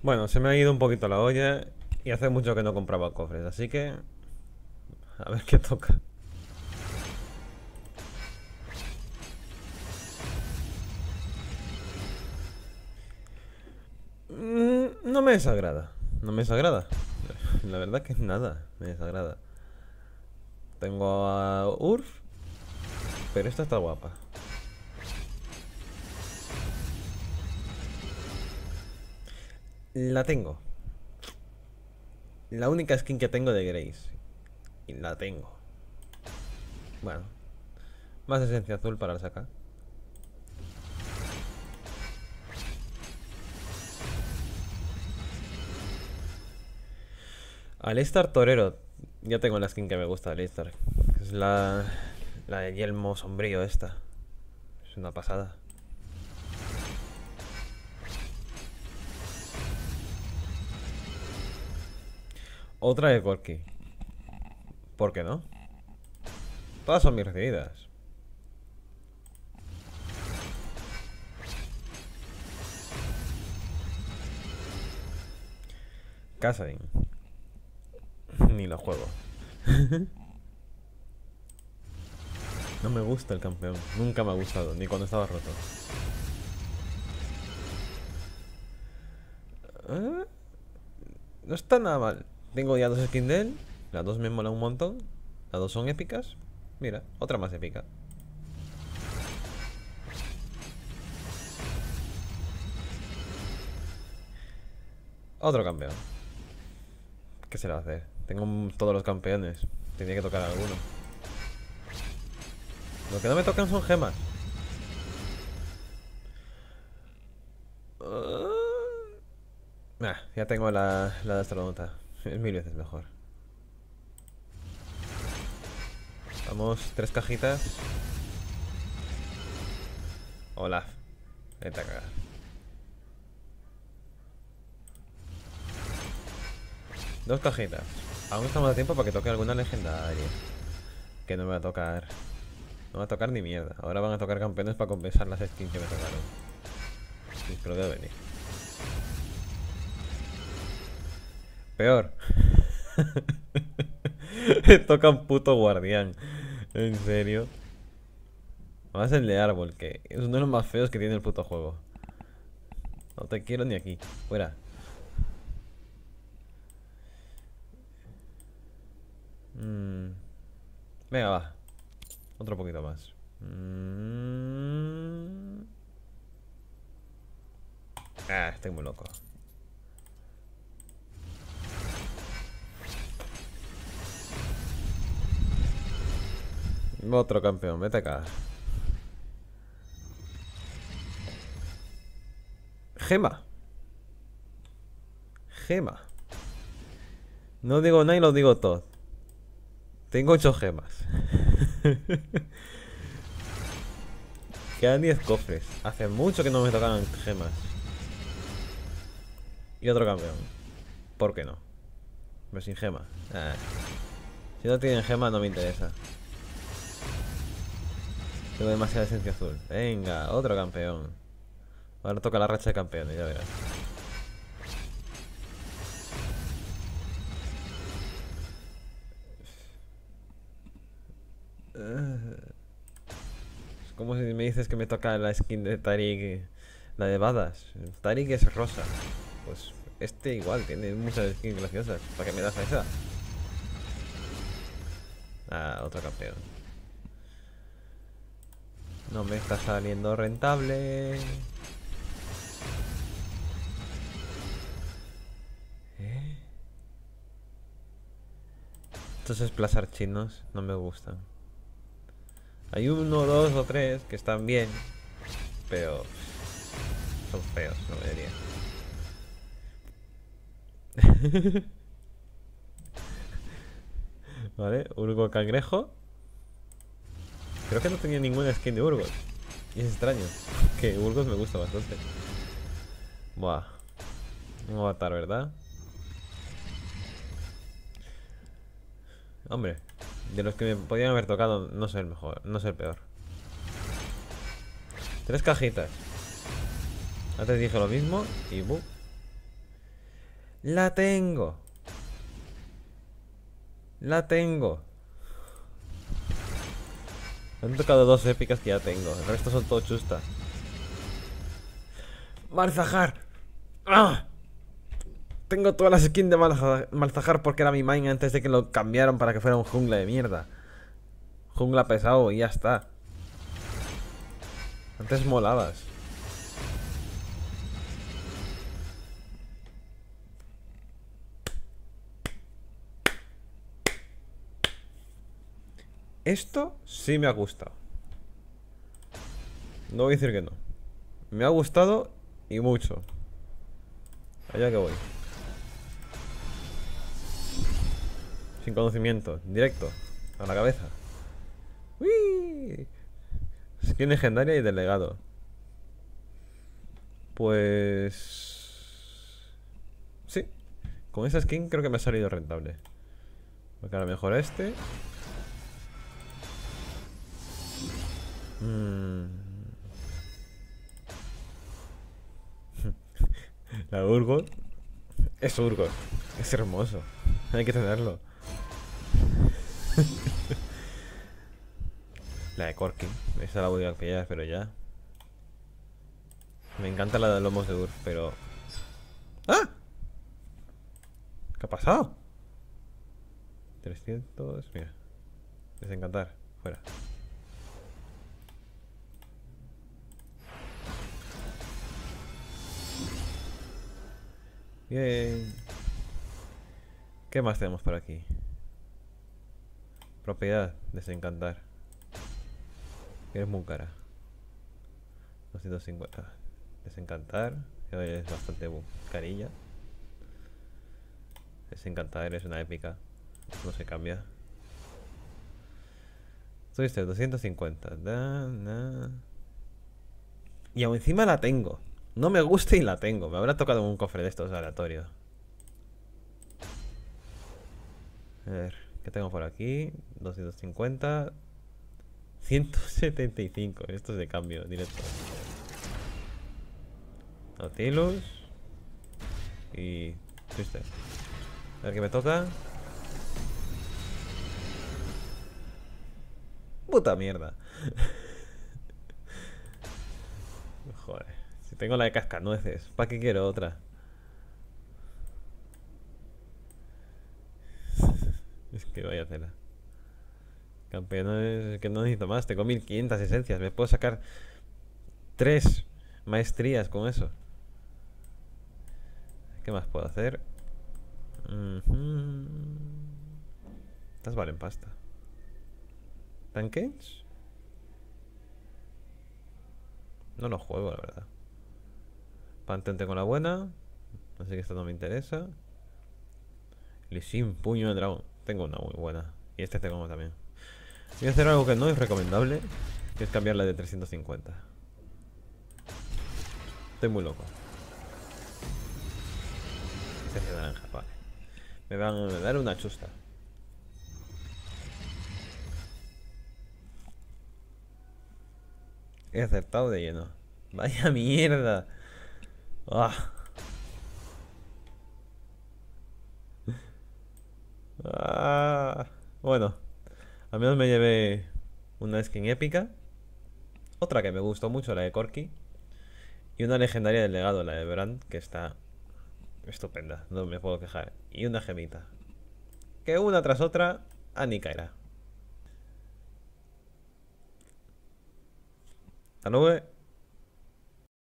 Bueno, se me ha ido un poquito la olla y hace mucho que no compraba cofres, así que... A ver qué toca. Mm, no me desagrada. No me desagrada. La verdad que nada me desagrada. Tengo a Urf. Pero esta está guapa. La tengo. La única skin que tengo de Grace. Y la tengo. Bueno. Más esencia azul para sacar. Alistar Torero. Yo tengo la skin que me gusta de Alistar. Es la, la de yelmo sombrío esta. Es una pasada. Otra de Gorky. ¿Por qué no? Todas son mis recibidas. Casadin. Ni lo juego. no me gusta el campeón. Nunca me ha gustado, ni cuando estaba roto. ¿Eh? No está nada mal. Tengo ya dos skins de él. Las dos me molan un montón. Las dos son épicas. Mira, otra más épica. Otro campeón. ¿Qué se le va a hacer? Tengo todos los campeones. Tenía que tocar alguno. Lo que no me tocan son gemas. Ah, ya tengo la, la astronauta. Es mil veces mejor. Vamos, tres cajitas. Hola Vete a cagar. Dos cajitas. Aún estamos a tiempo para que toque alguna legendaria. Que no me va a tocar. No va a tocar ni mierda. Ahora van a tocar campeones para compensar las skins que me tocaron. Pero debe venir. Peor. Toca un puto guardián. En serio. Más el de árbol, que es uno de los más feos que tiene el puto juego. No te quiero ni aquí. Fuera. Mm. Venga, va. Otro poquito más. Mm. Ah, estoy muy loco. Otro campeón, vete acá. Gema. Gema. No digo nada y lo digo todo. Tengo ocho gemas. Quedan 10 cofres. Hace mucho que no me tocan gemas. Y otro campeón. ¿Por qué no? Pero sin gema. Ah. Si no tienen gema no me interesa. Tengo demasiada esencia azul. Venga, otro campeón. Ahora toca la racha de campeones, ya verás. Es como si me dices que me toca la skin de Tarik, la de Badas. Tarik es rosa. Pues este igual, tiene muchas skins graciosas. ¿Para qué me das a esa? Ah, otro campeón. No me está saliendo rentable. ¿Eh? Estos chinos no me gustan. Hay uno, dos o tres que están bien, pero son feos, no me diría. vale, urgo cangrejo. Creo que no tenía ninguna skin de Urgos. Y es extraño, que Urgos me gusta bastante. Buah. Un avatar, ¿verdad? Hombre, de los que me podían haber tocado, no sé el mejor, no sé el peor. Tres cajitas. Antes dije lo mismo y ¡bu! ¡La tengo! ¡La tengo! Me han tocado dos épicas que ya tengo. El resto son todo chustas. ¡Malzahar! ¡Ah! Tengo toda la skin de Malzahar porque era mi main antes de que lo cambiaron para que fuera un jungla de mierda. Jungla pesado y ya está. Antes molabas. Esto sí me ha gustado. No voy a decir que no. Me ha gustado y mucho. Allá que voy. Sin conocimiento. Directo. A la cabeza. ¡Uy! Skin legendaria y delegado. Pues... Sí. Con esa skin creo que me ha salido rentable. Porque a mejor este... Mm. La Urgot es Urgo, es hermoso, hay que tenerlo. la de Corkin, esa la voy a pillar, pero ya. Me encanta la de lomos de Urf, pero... ¡Ah! ¿Qué ha pasado? 300... Mira. Desencantar. Fuera. Bien. ¿Qué más tenemos por aquí? Propiedad, desencantar. Eres muy cara. 250. Desencantar. Es bastante carilla. Desencantar eres una épica. No se cambia. Tuviste 250. Y aún encima la tengo. No me gusta y la tengo. Me habrá tocado un cofre de estos aleatorio. A ver, ¿qué tengo por aquí? 250. 175. Esto es de cambio directo. Otilus. Y triste. A ver qué me toca. Puta mierda. Tengo la de cascanueces. ¿Para qué quiero otra? es que vaya tela. Campeones que no necesito más. Tengo 1500 esencias. Me puedo sacar tres maestrías con eso. ¿Qué más puedo hacer? Estas valen pasta. ¿Tanques? No lo juego, la verdad. Pantente con la buena. Así que esta no me interesa. Le puño de dragón. Tengo una muy buena. Y este tengo también. Voy a hacer algo que no es recomendable. Que es cambiarla de 350. Estoy muy loco. Me van a dar una chusta. He acertado de lleno. Vaya mierda. Ah. Ah. Bueno, al menos me llevé una skin épica. Otra que me gustó mucho, la de Corky. Y una legendaria del legado, la de Brand, que está estupenda, no me puedo quejar. Y una gemita. Que una tras otra, a caerá Hasta luego.